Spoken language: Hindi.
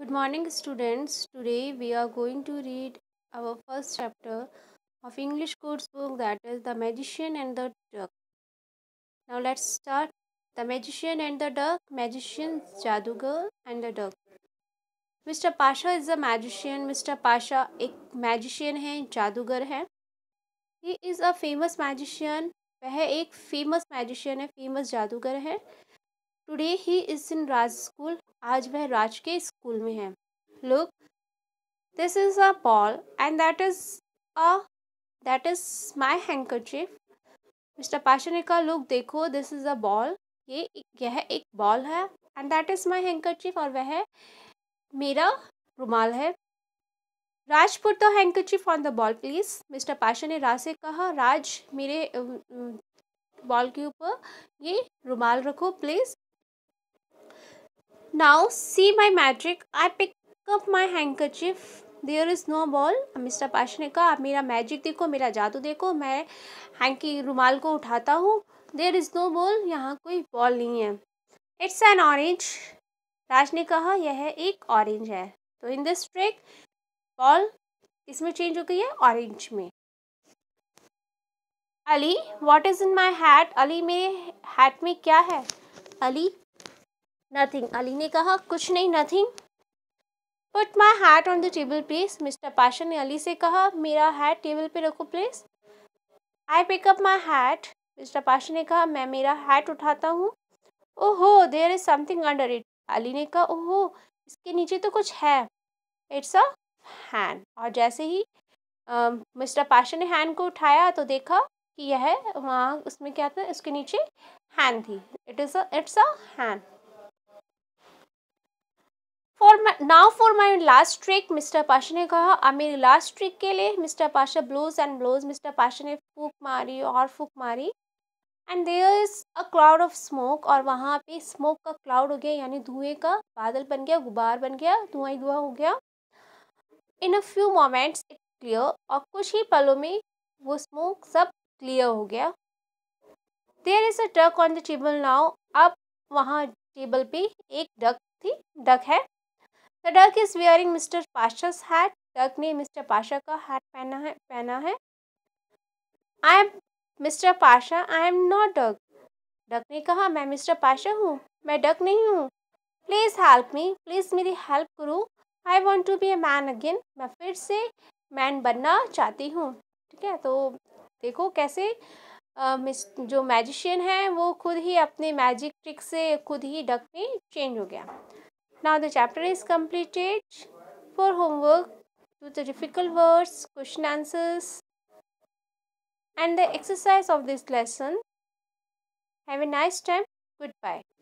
Good morning students. Today we are going to read our first chapter of English course book that is The Magician and the Duck. Now let's start The Magician and the Duck, Magician, Jadugar and the Duck. Mr. Pasha is a magician. Mr. Pasha एक magician है जादूगर है He is a famous magician. वह एक famous magician है famous जादूगर है today he is in Raj school आज वह राज के स्कूल में है look this is a ball and that is a that is my handkerchief mister Pasha ने कहा लुक देखो दिस इज़ अ बॉल ये यह एक बॉल है and that is my handkerchief और वह मेरा रुमाल है Raj put the handkerchief on the ball please mister Pasha ने राज से कहा राज मेरे बॉल के ऊपर ये रुमाल रखो please Now see my magic. I pick up my handkerchief. There is no ball mister Pasha ने कहा आप मेरा मैजिक देखो मेरा जादू देखो मैं हैंकी रुमाल को उठाता हूँ देयर इज़ नो बॉल यहाँ कोई बॉल नहीं है इट्स एन ऑरेंज राज ने कहा यह एक ऑरेंज है तो इन दिस ट्रैक बॉल इसमें चेंज हो गई है ऑरेंज में Ali what is in my hat Ali मेरे हैट में क्या है अली नथिंग अली ने कहा कुछ नहीं nothing put my hat on the table please mister Pasha ने अली से कहा मेरा हैट टेबल पे रखो please I pick up my hat mister Pasha ने कहा मैं मेरा हैट उठाता हूँ ओहो there is something under it Ali ने कहा ओहो इसके नीचे तो कुछ है इट्स अ हैंड और जैसे ही मिस्टर पाशा ने हैंड को उठाया तो देखा कि यह वहाँ उसमें क्या था उसके नीचे हैंड थी it is a it's a hand और now for my last trick mister Pasha ने कहा अब मेरी लास्ट ट्रिक के लिए mister Pasha blows and blows mister Pasha ने फूक मारी और फूक मारी and there is a cloud of smoke और वहाँ पे स्मोक का क्लाउड हो गया यानी धुएं का बादल बन गया गुब्बार बन गया धुआं ही धुआं हो गया in a few moments it clear और कुछ ही पलों में वो स्मोक सब क्लियर हो गया there is a duck on the table now अब वहाँ टेबल पे एक डक थी डक है the duck is wearing mister Pasha's hat duck ने मिस्टर पाशा का हैट पहना है पहना है I am mister Pasha I am not duck duck ने कहा मैं मिस्टर पाशा हूँ मैं डक नहीं हूँ प्लीज़ हेल्प मी प्लीज़ मेरी हेल्प करो I want to be a man again मैं फिर से मैन बनना चाहती हूँ ठीक है तो देखो कैसे आ, जो मैजिशियन है वो खुद ही अपने मैजिक ट्रिक से खुद ही डक में चेंज हो गया Now the chapter is completed. For homework, do the difficult words, question answers and the exercise of this lesson. Have a nice time. Goodbye.